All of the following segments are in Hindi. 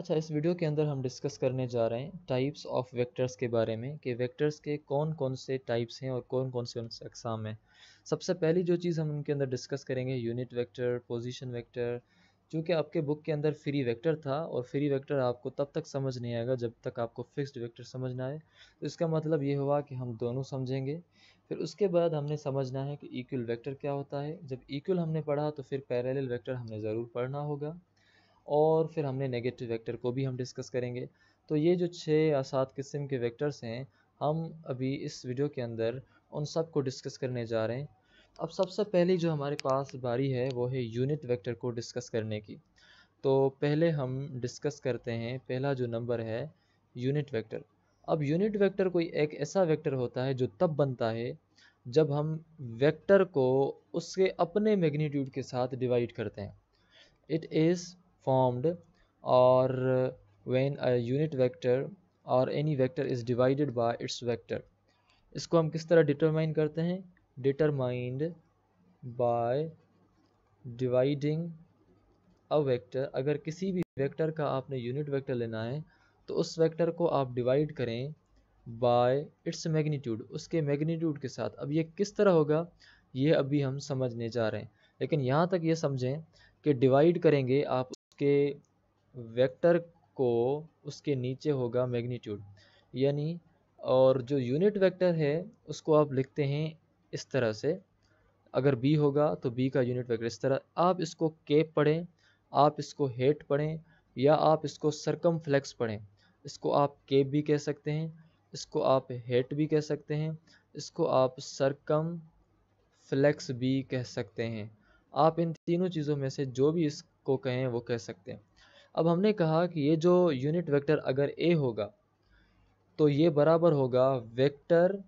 अच्छा इस वीडियो के अंदर हम डिस्कस करने जा रहे हैं टाइप्स ऑफ वेक्टर्स के बारे में कि वेक्टर्स के कौन कौन से टाइप्स हैं और कौन कौन से उनसे अकसाम हैं सबसे पहली जो चीज़ हम उनके अंदर डिस्कस करेंगे यूनिट वेक्टर पोजीशन वेक्टर चूँकि आपके बुक के अंदर फ्री वेक्टर था और फ्री वेक्टर आपको तब तक समझ नहीं आएगा जब तक आपको फिक्स्ड वेक्टर समझ ना आए तो इसका मतलब ये हुआ कि हम दोनों समझेंगे फिर उसके बाद हमने समझना है कि इक्वल वेक्टर क्या होता है जब इक्वल हमने पढ़ा तो फिर पैरेलल वेक्टर हमने ज़रूर पढ़ना होगा और फिर हमने नेगेटिव वेक्टर को भी हम डिस्कस करेंगे तो ये जो छः या सात किस्म के वेक्टर्स हैं हम अभी इस वीडियो के अंदर उन सब को डिस्कस करने जा रहे हैं अब सबसे पहली जो हमारे पास बारी है वो है यूनिट वेक्टर को डिस्कस करने की तो पहले हम डिस्कस करते हैं पहला जो नंबर है यूनिट वेक्टर अब यूनिट वेक्टर कोई एक ऐसा वेक्टर होता है जो तब बनता है जब हम वेक्टर को उसके अपने मैग्नीट्यूड के साथ डिवाइड करते हैं it is formed or when a unit vector or any vector is divided by its vector इसको हम किस तरह determine करते हैं determined by dividing a vector अगर किसी भी vector का आपने unit vector लेना है तो उस vector को आप divide करें by its magnitude उसके magnitude के साथ अब ये किस तरह होगा ये अभी हम समझने जा रहे हैं लेकिन यहाँ तक ये समझें कि डिवाइड करेंगे आप उसके वेक्टर को उसके नीचे होगा मैग्नीट्यूड यानी और जो यूनिट वेक्टर है उसको आप लिखते हैं इस तरह से अगर बी होगा तो बी का यूनिट वेक्टर इस तरह आप इसको केप पढ़ें आप इसको हेट पढ़ें या आप इसको सरकम फ्लैक्स पढ़ें इसको आप केप भी कह सकते हैं इसको आप हेट भी कह सकते हैं इसको आप सरकम फ्लैक्स भी कह सकते हैं आप इन तीनों चीज़ों में से जो भी इस को कहें वो कह सकते हैं अब हमने कहा कि ये जो यूनिट वेक्टर अगर ए होगा तो ये बराबर होगा वेक्टर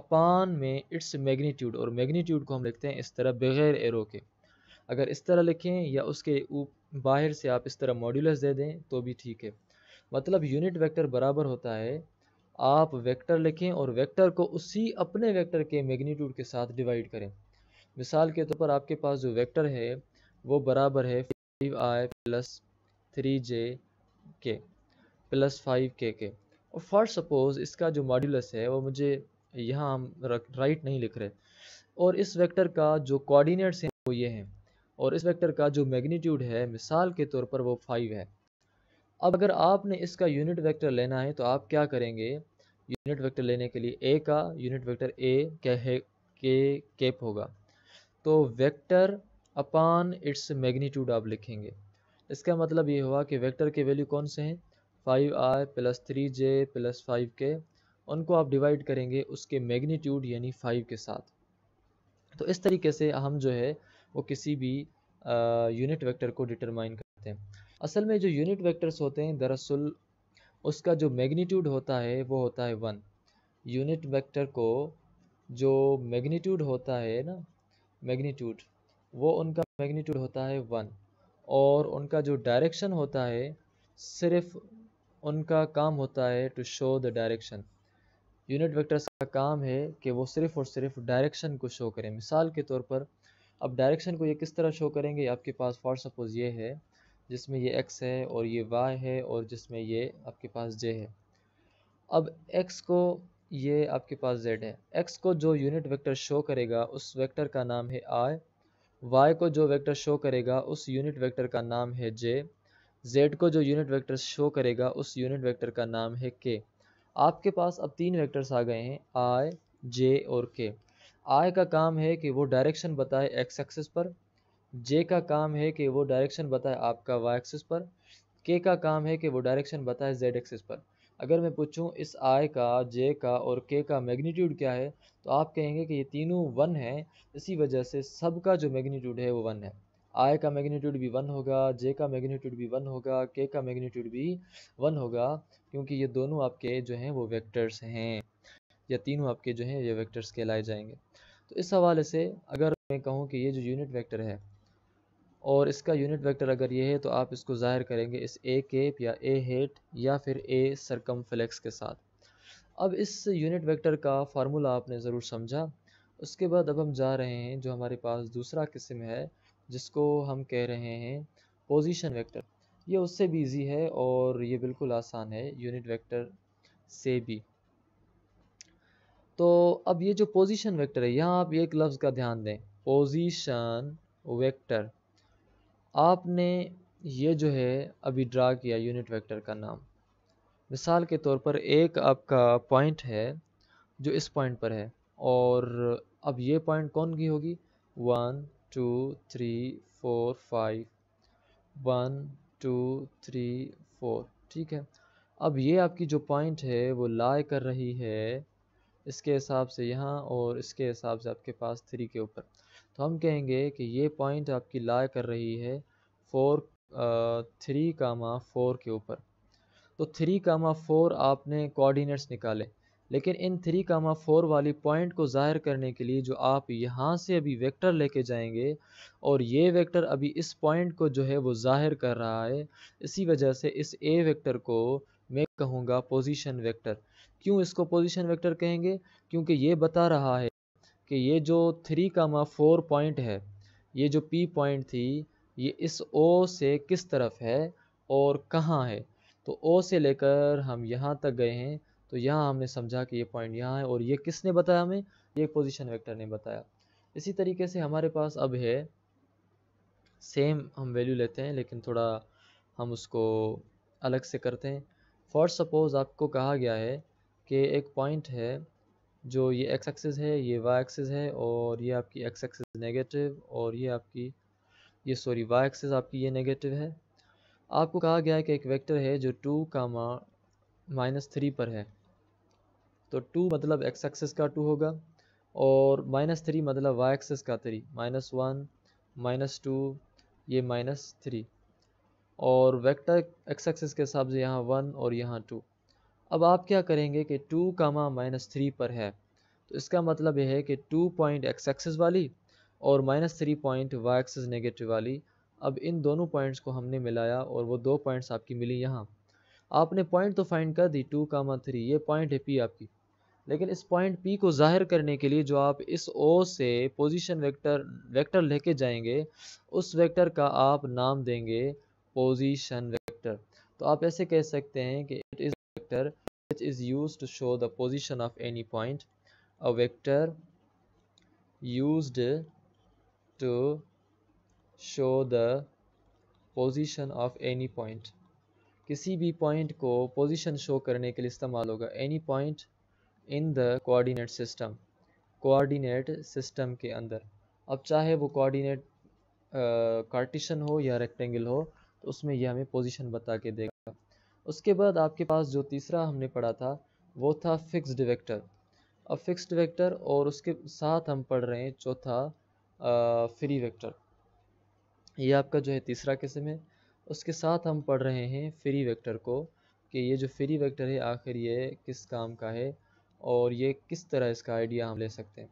अपान में इट्स मैग्नीट्यूड और मैग्नीट्यूड को हम लिखते हैं इस तरह बगैर एरो के अगर इस तरह लिखें या उसके बाहर से आप इस तरह मॉड्यूलस दे दें तो भी ठीक है मतलब यूनिट वेक्टर बराबर होता है आप वेक्टर लिखें और वेक्टर को उसी अपने वेक्टर के मैग्नीट्यूड के साथ डिवाइड करें मिसाल के तौर तो पर आपके पास जो वेक्टर है वो बराबर है five I plus three J K plus five के के और फर्स्ट सपोज इसका जो मॉड्यूलस है वो मुझे यहाँ हम राइट नहीं लिख रहे और इस वेक्टर का जो कोऑर्डिनेट्स हैं वो ये हैं और इस वेक्टर का जो मैग्नीट्यूड है मिसाल के तौर पर वो फाइव है अब अगर आपने इसका यूनिट वेक्टर लेना है तो आप क्या करेंगे यूनिट वेक्टर लेने के लिए ए का यूनिट वेक्टर ए क्या है के केप होगा तो वेक्टर अपान इट्स मैग्नीट्यूड आप लिखेंगे इसका मतलब ये हुआ कि वेक्टर के वैल्यू कौन से हैं five I plus three J plus five K उनको आप डिवाइड करेंगे उसके मैग्नीट्यूड यानी फाइव के साथ तो इस तरीके से हम जो है वो किसी भी यूनिट वेक्टर को डिटरमाइन करते हैं असल में जो यूनिट वेक्टर्स होते हैं दरअसल उसका जो मैग्नीट्यूड होता है वो होता है वन यूनिट वेक्टर को जो मैग्नीट्यूड होता है ना मैग्नीट्यूड वो उनका मैग्नीट्यूड होता है वन और उनका जो डायरेक्शन होता है सिर्फ उनका काम होता है to show the direction unit vectors का काम है कि वो सिर्फ और सिर्फ डायरेक्शन को शो करें मिसाल के तौर पर अब डायरेक्शन को ये किस तरह शो करेंगे आपके पास फॉर सपोज ये है जिसमें ये एक्स है और ये वाई है और जिसमें ये आपके पास जे है अब एक्स को ये आपके पास जेड है एक्स को जो यूनिट वेक्टर शो करेगा उस वेक्टर का नाम है आई वाई को जो वेक्टर शो करेगा उस यूनिट वेक्टर का नाम है जे जेड को जो यूनिट वेक्टर शो करेगा उस यूनिट वेक्टर का नाम है के आपके पास अब तीन वेक्टर्स आ गए हैं आई जे और के आई का काम है कि वो डायरेक्शन बताए एक्स एक्सिस पर जे का काम है कि वो डायरेक्शन बताए आपका वाई एक्सिस पर के का काम है कि वो डायरेक्शन बताए जेड एक्सिस पर अगर मैं पूछूं इस आई का जे का और के का मैग्नीट्यूड क्या है तो आप कहेंगे कि ये तीनों वन है इसी वजह से सबका जो मैग्नीट्यूड है वो वन है आई का मैग्नीट्यूड भी वन होगा जे का मैग्नीट्यूड भी वन होगा के का मैग्नीट्यूड भी वन होगा क्योंकि ये दोनों आपके जो हैं वो वेक्टर्स हैं या तीनों आपके जो हैं ये वेक्टर्स कहलाए जाएंगे तो इस हवाले से अगर मैं कहूँ कि ये जो यूनिट वेक्टर है और इसका यूनिट वेक्टर अगर ये है तो आप इसको ज़ाहिर करेंगे इस ए केप या ए हेट या फिर ए सरकम के साथ अब इस यूनिट वेक्टर का फार्मूला आपने ज़रूर समझा उसके बाद अब हम जा रहे हैं जो हमारे पास दूसरा किस्म है जिसको हम कह रहे हैं पोजीशन वेक्टर ये उससे भी ईजी है और ये बिल्कुल आसान है यूनिट वेक्टर से भी तो अब ये जो पोजीशन वेक्टर है यहाँ आप एक लफ्ज़ का ध्यान दें पोजीशन वेक्टर आपने ये जो है अभी ड्रा किया यूनिट वेक्टर का नाम मिसाल के तौर पर एक आपका पॉइंट है जो इस पॉइंट पर है और अब ये पॉइंट कौन की होगी one two three four five one two three four ठीक है अब ये आपकी जो पॉइंट है वो लाई कर रही है इसके हिसाब से यहाँ और इसके हिसाब से आपके पास थ्री के ऊपर तो हम कहेंगे कि ये पॉइंट आपकी लाए कर रही है फोर थ्री कामा फोर के ऊपर तो थ्री कामा फोर आपने कोऑर्डिनेट्स निकाले लेकिन इन थ्री कामा फोर वाली पॉइंट को ज़ाहिर करने के लिए जो आप यहाँ से अभी वेक्टर लेके जाएंगे और ये वेक्टर अभी इस पॉइंट को जो है वो ज़ाहिर कर रहा है इसी वजह से इस ए वेक्टर को मैं कहूँगा पोजीशन वेक्टर क्यों इसको पोजीशन वेक्टर कहेंगे क्योंकि ये बता रहा है कि ये जो थ्री कामा फोर पॉइंट है ये जो पी पॉइंट थी ये इस ओ से किस तरफ है और कहाँ है तो ओ से लेकर हम यहाँ तक गए हैं तो यहाँ हमने समझा कि ये पॉइंट यहाँ है और ये किसने बताया हमें ये पोजीशन वेक्टर ने बताया इसी तरीके से हमारे पास अब है सेम हम वैल्यू लेते हैं लेकिन थोड़ा हम उसको अलग से करते हैं फॉर सपोज़ आपको कहा गया है कि एक पॉइंट है जो ये एक्स एक्सेस है ये वाई एक्सेस है और ये आपकी एक्स एक्सेस नेगेटिव और ये आपकी ये सॉरी वाई एक्सेस आपकी ये नेगेटिव है आपको कहा गया है कि एक वेक्टर है जो टू का माइनस थ्री पर है तो टू मतलब एक्स एक्सेस का टू होगा और माइनस थ्री मतलब वाई एक्सेस का three minus one minus two ये माइनस थ्री और वेक्टर एक्स एक्सेस के हिसाब से यहाँ वन और यहाँ टू अब आप क्या करेंगे कि टू कामा माइनस थ्री पर है तो इसका मतलब यह है कि टू पॉइंट एक्स एक्सेस वाली और minus three point Y axis negative वाली अब इन दोनों पॉइंट्स को हमने मिलाया और वो दो पॉइंट्स आपकी मिली यहाँ आपने पॉइंट तो फाइंड कर दी टू कामा थ्री ये पॉइंट है पी आपकी लेकिन इस पॉइंट पी को जाहिर करने के लिए जो आप इस ओ से पोजिशन वेक्टर वेक्टर लेके जाएंगे उस वैक्टर का आप नाम देंगे पोजिशन वैक्टर तो आप ऐसे कह सकते हैं कि it is vector which is used to show the position of any point a vector used to show the position of any point किसी भी पॉइंट को पोजीशन शो करने के लिए इस्तेमाल होगा any point in the coordinate system coordinate system के अंदर अब चाहे वो कोऑर्डिनेट कार्टिशन uh, हो या रेक्टेंगल हो तो उसमें यह हमें पोजीशन बता के देगा उसके बाद आपके पास जो तीसरा हमने पढ़ा था वो था फिक्स्ड वेक्टर अब फिक्स्ड वेक्टर और उसके साथ हम पढ़ रहे हैं चौथा फ्री वेक्टर ये आपका जो है तीसरा किस्म है उसके साथ हम पढ़ रहे हैं फ्री वेक्टर को कि ये जो फ्री वेक्टर है आखिर ये किस काम का है और ये किस तरह इसका आइडिया हम ले सकते हैं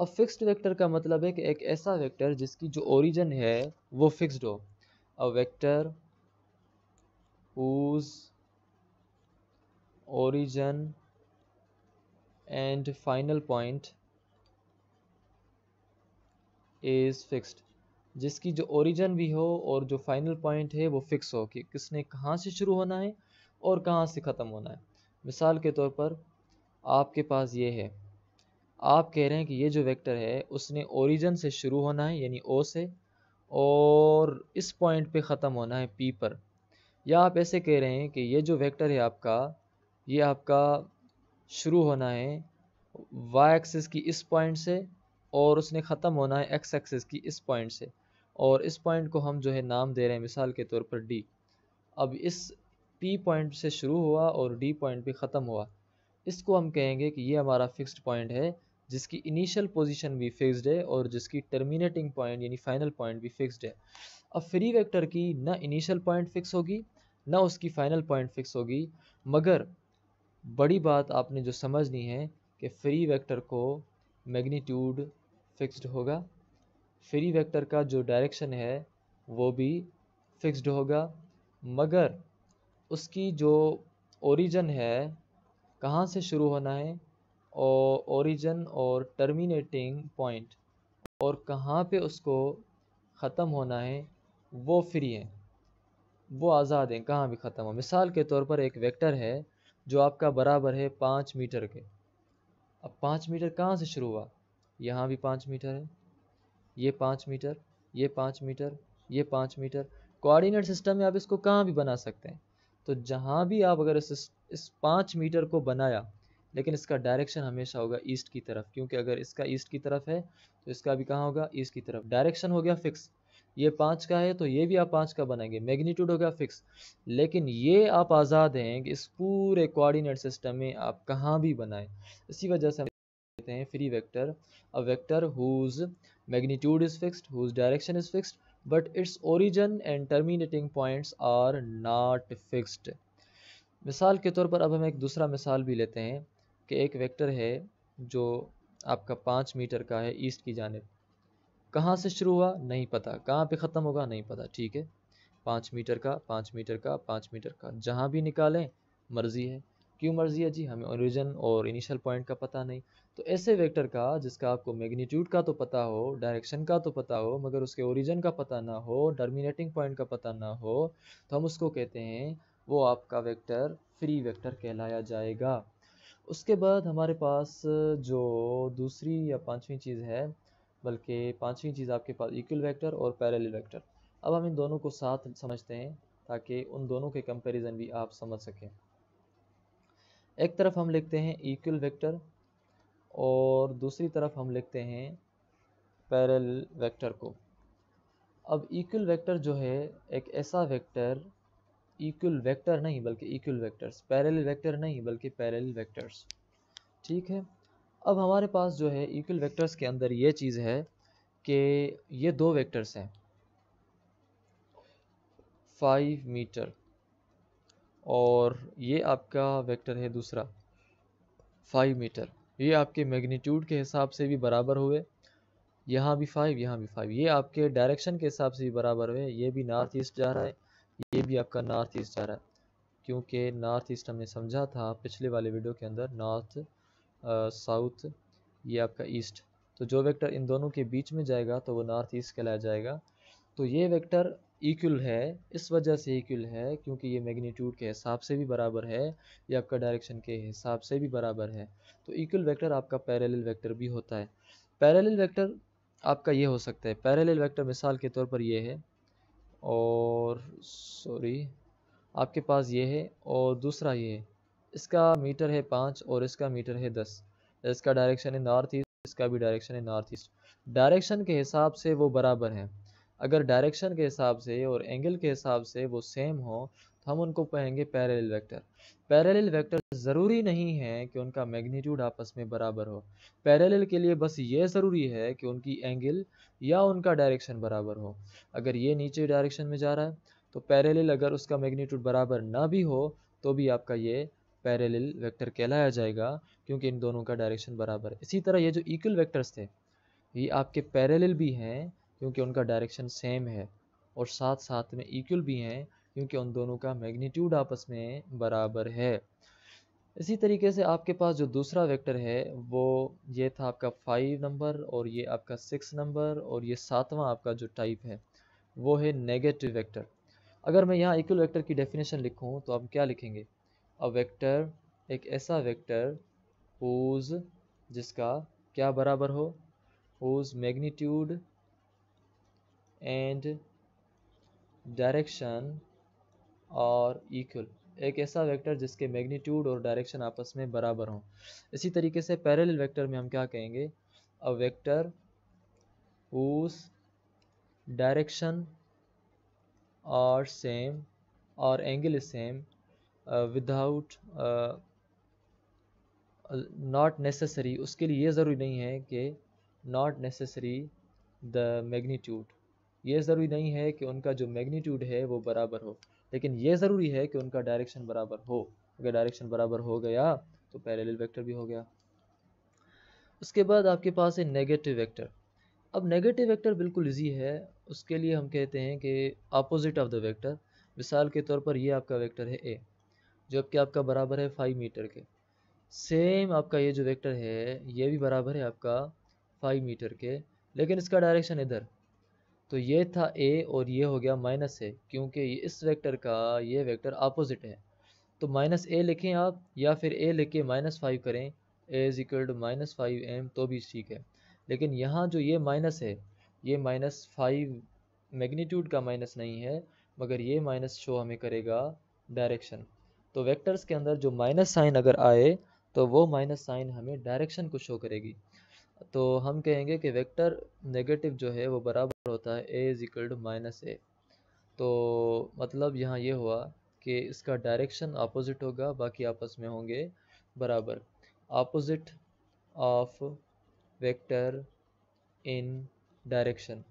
अब फिक्स्ड वेक्टर का मतलब है कि एक ऐसा वेक्टर जिसकी जो ओरिजिन है वो फिक्स्ड हो अब vector whose origin and final point is fixed जिसकी जो ओरिजन भी हो और जो फाइनल पॉइंट है वो फिक्स हो कि किसने कहाँ से शुरू होना है और कहाँ से ख़त्म होना है मिसाल के तौर पर आपके पास ये है आप कह रहे हैं कि ये जो वेक्टर है उसने ओरिजन से शुरू होना है यानी ओ से और इस पॉइंट पे ख़त्म होना है पी पर या आप ऐसे कह रहे हैं कि ये जो वेक्टर है आपका ये आपका शुरू होना है वाई एक्सिस की इस पॉइंट से और उसने ख़त्म होना है एक्स एक्सिस की इस पॉइंट से और इस पॉइंट को हम जो है नाम दे रहे हैं मिसाल के तौर पर डी अब इस पी पॉइंट से शुरू हुआ और डी पॉइंट भी ख़त्म हुआ इसको हम कहेंगे कि ये हमारा फिक्स्ड पॉइंट है जिसकी इनिशियल पोजीशन भी फिक्स्ड है और जिसकी टर्मिनेटिंग पॉइंट यानी फाइनल पॉइंट भी फिक्स्ड है अब फ्री वेक्टर की न इनिशियल पॉइंट फिक्स होगी न उसकी फाइनल पॉइंट फिक्स होगी मगर बड़ी बात आपने जो समझनी है कि फ्री वेक्टर को मैग्नीट्यूड फिक्स्ड होगा फ्री वेक्टर का जो डायरेक्शन है वो भी फिक्स्ड होगा मगर उसकी जो ओरिजन है कहाँ से शुरू होना है और ओरिजन और टर्मिनेटिंग पॉइंट और कहाँ पे उसको ख़त्म होना है वो फ्री हैं वो आज़ाद हैं कहाँ भी ख़त्म हो मिसाल के तौर पर एक वेक्टर है जो आपका बराबर है पाँच मीटर के अब पाँच मीटर कहाँ से शुरू हुआ यहाँ भी पाँच मीटर है ये पाँच मीटर ये पाँच मीटर ये पाँच मीटर कोऑर्डिनेट सिस्टम में आप इसको कहाँ भी बना सकते हैं तो जहाँ भी आप अगर इस इस पाँच मीटर को बनाया लेकिन इसका डायरेक्शन हमेशा होगा ईस्ट की तरफ क्योंकि अगर इसका ईस्ट की तरफ है तो इसका भी कहाँ होगा ईस्ट की तरफ डायरेक्शन हो गया फिक्स ये पाँच का है तो ये भी आप पाँच का बनाएंगे मैग्नीट्यूड हो गया फिक्स लेकिन ये आप आज़ाद हैं कि इस पूरे कोऑर्डिनेट सिस्टम में आप कहाँ भी बनाएं इसी वजह से हम कहते हैं free vector a vector whose magnitude is fixed whose direction is fixed but its origin and terminating points are not fixed मिसाल के तौर पर अब हम एक दूसरा मिसाल भी लेते हैं कि एक वेक्टर है जो आपका पाँच मीटर का है ईस्ट की जानब कहाँ से शुरू हुआ नहीं पता कहाँ पे ख़त्म होगा नहीं पता ठीक है पाँच मीटर का पाँच मीटर का पाँच मीटर का जहाँ भी निकालें मर्जी है क्यों मर्जी है जी हमें ओरिजिन और इनिशियल पॉइंट का पता नहीं तो ऐसे वेक्टर का जिसका आपको मैग्नीट्यूड का तो पता हो डायरेक्शन का तो पता हो मगर उसके ओरिजिन का पता ना हो टर्मिनेटिंग पॉइंट का पता ना हो तो हम उसको कहते हैं वो आपका वेक्टर फ्री वेक्टर कहलाया जाएगा उसके बाद हमारे पास जो दूसरी या पांचवी चीज़ है बल्कि पांचवी चीज़ आपके पास इक्वल वेक्टर और पैरेलल वेक्टर अब हम इन दोनों को साथ समझते हैं ताकि उन दोनों के कंपैरिजन भी आप समझ सकें एक तरफ हम लिखते हैं इक्वल वेक्टर और दूसरी तरफ हम लिखते हैं पैरेलल वेक्टर को अब इक्वल वेक्टर जो है एक ऐसा वेक्टर इक्वल वेक्टर नहीं बल्कि इक्वल वेक्टर्स पैरेलल वेक्टर नहीं बल्कि पैरेलल वेक्टर्स ठीक है अब हमारे पास जो है इक्वल वेक्टर्स के अंदर ये चीज़ है कि ये दो वेक्टर्स हैं फाइव मीटर और ये आपका वेक्टर है दूसरा फाइव मीटर ये आपके मैग्नीट्यूड के हिसाब से भी बराबर हुए यहाँ भी फाइव यहाँ भी फाइव ये आपके डायरेक्शन के हिसाब से भी बराबर हुए ये भी नॉर्थ ईस्ट जा रहा है ये भी आपका नॉर्थ ईस्ट जा रहा है क्योंकि नॉर्थ ईस्ट हमने समझा था पिछले वाले वीडियो के अंदर नॉर्थ साउथ ये आपका ईस्ट तो जो वेक्टर इन दोनों के बीच में जाएगा तो वो नॉर्थ ईस्ट कहलाया जाएगा तो ये वेक्टर इक्वल है इस वजह से इक्वल है क्योंकि ये मैग्नीट्यूड के हिसाब से भी बराबर है ये आपका डायरेक्शन के हिसाब से भी बराबर है तो इक्वल वेक्टर आपका पैरेलल वेक्टर भी होता है पैरेलल वेक्टर आपका ये हो सकता है पैरेलल वेक्टर मिसाल के तौर पर ये है और सॉरी आपके पास ये है और दूसरा ये है इसका मीटर है पाँच और इसका मीटर है दस इसका डायरेक्शन है नॉर्थ ईस्ट इसका भी डायरेक्शन है नॉर्थ ईस्ट डायरेक्शन के हिसाब से वो बराबर हैं अगर डायरेक्शन के हिसाब से और एंगल के हिसाब से वो सेम हो तो हम उनको कहेंगे पैरेलल वेक्टर पैरेलल वेक्टर ज़रूरी नहीं है कि उनका मैग्नीट्यूड आपस में बराबर हो पैरेलल के लिए बस ये ज़रूरी है कि उनकी एंगल या उनका डायरेक्शन बराबर हो अगर ये नीचे डायरेक्शन में जा रहा है तो पैरेलल अगर उसका मैग्नीट्यूड बराबर ना भी हो तो भी आपका ये पैरेलल वेक्टर कहलाया जाएगा क्योंकि इन दोनों का डायरेक्शन बराबर है इसी तरह ये जो इक्वल वेक्टर्स थे ये आपके पैरेलल भी हैं क्योंकि उनका डायरेक्शन सेम है और साथ साथ में इक्वल भी हैं क्योंकि उन दोनों का मैग्नीट्यूड आपस में बराबर है इसी तरीके से आपके पास जो दूसरा वेक्टर है वो ये था आपका फाइव नंबर और ये आपका सिक्स नंबर और ये सातवां आपका जो टाइप है वो है नेगेटिव वेक्टर अगर मैं यहाँ इक्वल वेक्टर की डेफिनेशन लिखूँ तो आप क्या लिखेंगे अ वेक्टर एक ऐसा वेक्टर हुज जिसका क्या बराबर हो हुज मैग्नीट्यूड एंड डायरेक्शन और इक्वल एक ऐसा वेक्टर जिसके मैग्नीट्यूड और डायरेक्शन आपस में बराबर हों इसी तरीके से पैरेलल वेक्टर में हम क्या कहेंगे अ वेक्टर उस डायरेक्शन और सेम और angle same without not necessary उसके लिए ये ज़रूरी नहीं है कि नॉट नेसेसरी द मैग्नीट्यूड ये ज़रूरी नहीं है कि उनका जो मैग्नीट्यूड है वो बराबर हो लेकिन ये ज़रूरी है कि उनका डायरेक्शन बराबर हो अगर डायरेक्शन बराबर हो गया तो पैरेलल वेक्टर भी हो गया उसके बाद आपके पास है नेगेटिव वेक्टर अब नेगेटिव वेक्टर बिल्कुल इजी है उसके लिए हम कहते हैं कि अपोजिट ऑफ द वेक्टर मिसाल के तौर पर ये आपका वेक्टर है ए जो कि आपका बराबर है फाइव मीटर के सेम आपका ये जो वेक्टर है ये भी बराबर है आपका फाइव मीटर के लेकिन इसका डायरेक्शन इधर तो ये था ए और ये हो गया माइनस ए क्योंकि इस वेक्टर का ये वेक्टर अपोजिट है तो माइनस ए लिखें आप या फिर ए लिख के माइनस फाइव करें A is equal to minus five M तो भी ठीक है लेकिन यहाँ जो ये माइनस है ये माइनस फाइव मैग्नीट्यूड का माइनस नहीं है मगर ये माइनस शो हमें करेगा डायरेक्शन तो वेक्टर्स के अंदर जो माइनस साइन अगर आए तो वो माइनस साइन हमें डायरेक्शन को शो करेगी तो हम कहेंगे कि वेक्टर नेगेटिव जो है वो बराबर होता है A is equal to minus A तो मतलब यहाँ ये हुआ कि इसका डायरेक्शन अपोजिट होगा बाकी आपस में होंगे बराबर opposite of vector in direction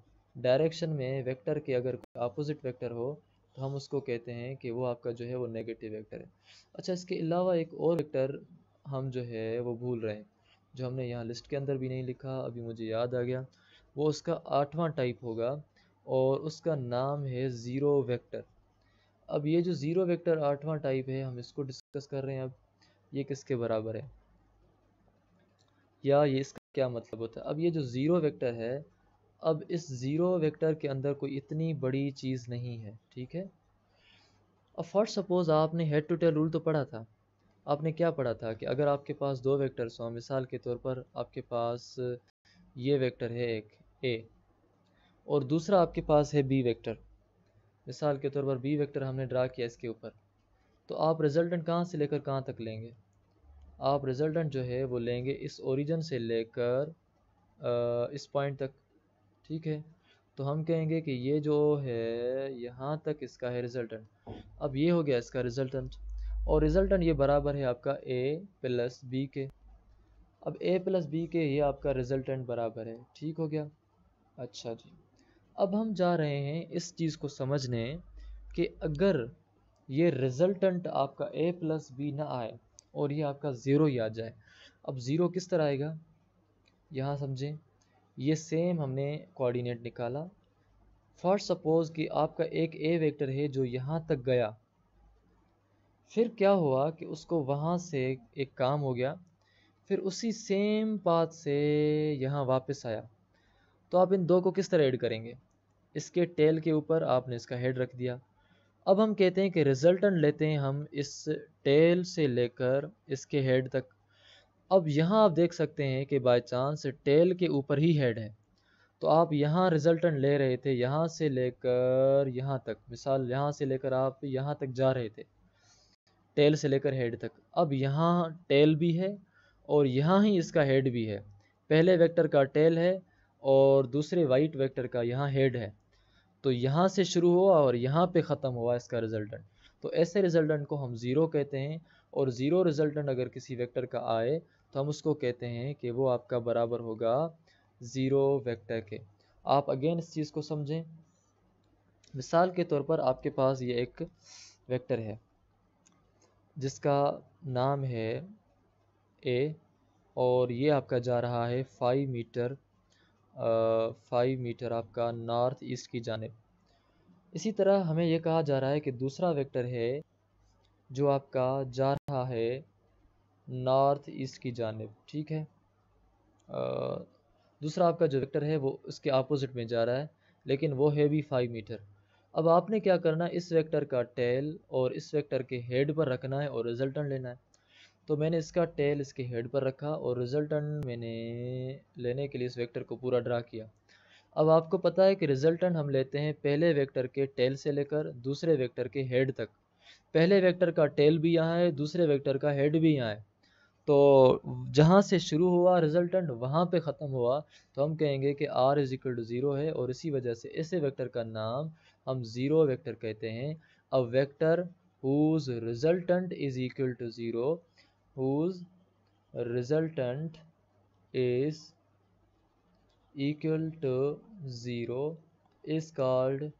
direction में वेक्टर के अगर अपोजिट वेक्टर हो तो हम उसको कहते हैं कि वो आपका जो है वो नेगेटिव वेक्टर है अच्छा इसके अलावा एक और वेक्टर हम जो है वो भूल रहे हैं जो हमने यहाँ लिस्ट के अंदर भी नहीं लिखा अभी मुझे याद आ गया वो उसका आठवां टाइप होगा और उसका नाम है ज़ीरो वेक्टर अब ये जो ज़ीरो वेक्टर आठवां टाइप है हम इसको डिस्कस कर रहे हैं अब ये किसके बराबर है या ये इसका क्या मतलब होता है अब ये जो ज़ीरो वेक्टर है अब इस ज़ीरो वेक्टर के अंदर कोई इतनी बड़ी चीज़ नहीं है ठीक है अब फॉर सपोज़ आपने हेड टू टेल रूल तो पढ़ा था आपने क्या पढ़ा था कि अगर आपके पास दो वेक्टर्स हों मिसाल के तौर पर आपके पास ये वेक्टर है एक ए और दूसरा आपके पास है बी वेक्टर मिसाल के तौर पर बी वेक्टर हमने ड्रा किया इसके ऊपर तो आप रिजल्टेंट कहाँ से लेकर कहाँ तक लेंगे आप रिजल्टेंट जो है वो लेंगे इस ओरिजन से लेकर इस पॉइंट तक ठीक है तो हम कहेंगे कि ये जो है यहाँ तक इसका है रिजल्टेंट अब ये हो गया इसका रिजल्टेंट और रिजल्टेंट ये बराबर है आपका ए प्लस बी के अब ए प्लस बी के ये आपका रिजल्टेंट बराबर है ठीक हो गया अच्छा जी अब हम जा रहे हैं इस चीज़ को समझने कि अगर ये रिजल्टेंट आपका ए प्लस बी ना आए और ये आपका ज़ीरो ही आ जाए अब ज़ीरो किस तरह आएगा यहाँ समझें ये सेम हमने कोऑर्डिनेट निकाला फर्स्ट सपोज कि आपका एक ए वेक्टर है जो यहाँ तक गया फिर क्या हुआ कि उसको वहाँ से एक काम हो गया फिर उसी सेम पाथ से यहाँ वापस आया तो आप इन दो को किस तरह ऐड करेंगे इसके टेल के ऊपर आपने इसका हेड रख दिया अब हम कहते हैं कि रिजल्टेंट लेते हैं हम इस टेल से लेकर इसके हेड तक अब यहाँ आप देख सकते हैं कि बाई चांस टेल के ऊपर ही हेड है तो आप यहाँ रिजल्टेंट ले रहे थे यहाँ से लेकर यहाँ तक मिसाल यहाँ से लेकर आप यहाँ तक जा रहे थे टेल से लेकर हेड तक अब यहाँ टेल भी है और यहाँ ही इसका हेड भी है पहले वेक्टर का टेल है और दूसरे वाइट वेक्टर का यहाँ हेड है तो यहाँ से शुरू हुआ और यहाँ पे ख़त्म हुआ इसका रिजल्टेंट तो ऐसे रिजल्टेंट को हम ज़ीरो कहते हैं और ज़ीरो रिजल्टेंट अगर किसी वेक्टर का आए तो हम उसको कहते हैं कि वो आपका बराबर होगा ज़ीरो वेक्टर के आप अगेन इस चीज़ को समझें मिसाल के तौर पर आपके पास ये एक वेक्टर है जिसका नाम है ए और ये आपका जा रहा है फाइव मीटर फाइव मीटर आपका नॉर्थ ईस्ट की जानब इसी तरह हमें यह कहा जा रहा है कि दूसरा वेक्टर है जो आपका जा रहा है नॉर्थ ईस्ट की जानब ठीक है दूसरा आपका जो वेक्टर है वो उसके अपोजिट में जा रहा है लेकिन वो है भी फाइव मीटर अब आपने क्या करना है इस वेक्टर का टेल और इस वेक्टर के हेड पर रखना है और रिजल्टन लेना है तो मैंने इसका टेल इसके हेड पर रखा और रिजल्टन मैंने लेने के लिए इस वेक्टर को पूरा ड्रा किया अब आपको पता है कि रिजल्टन हम लेते हैं पहले वेक्टर के टेल से लेकर दूसरे वेक्टर के हेड तक पहले वेक्टर का टेल भी यहाँ है दूसरे वेक्टर का हेड भी यहाँ है तो जहाँ से शुरू हुआ रिजल्टेंट वहाँ पे ख़त्म हुआ तो हम कहेंगे कि R is equal to zero है और इसी वजह से ऐसे वेक्टर का नाम हम ज़ीरो वेक्टर कहते हैं a vector whose resultant is equal to zero whose resultant is equal to zero is called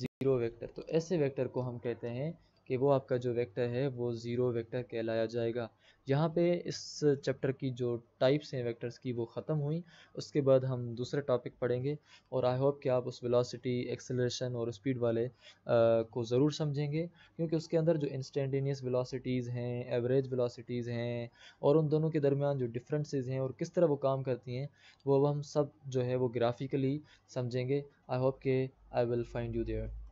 zero vector तो ऐसे वेक्टर को हम कहते हैं कि वो आपका जो वेक्टर है वो ज़ीरो वेक्टर कहलाया जाएगा यहाँ पे इस चैप्टर की जो टाइप्स हैं वेक्टर्स की वो ख़त्म हुई उसके बाद हम दूसरे टॉपिक पढ़ेंगे और आई होप कि आप उस वेलोसिटी एक्सेलरेशन और स्पीड वाले आ, को ज़रूर समझेंगे क्योंकि उसके अंदर जो इंस्टेंटेनियस वेलोसिटीज़ हैं एवरेज वेलोसिटीज़ हैं और उन दोनों के दरमियान जो डिफ्रेंसेज हैं और किस तरह वो काम करती हैं वो हम सब जो है वो ग्राफिकली समझेंगे आई होप के I will find you there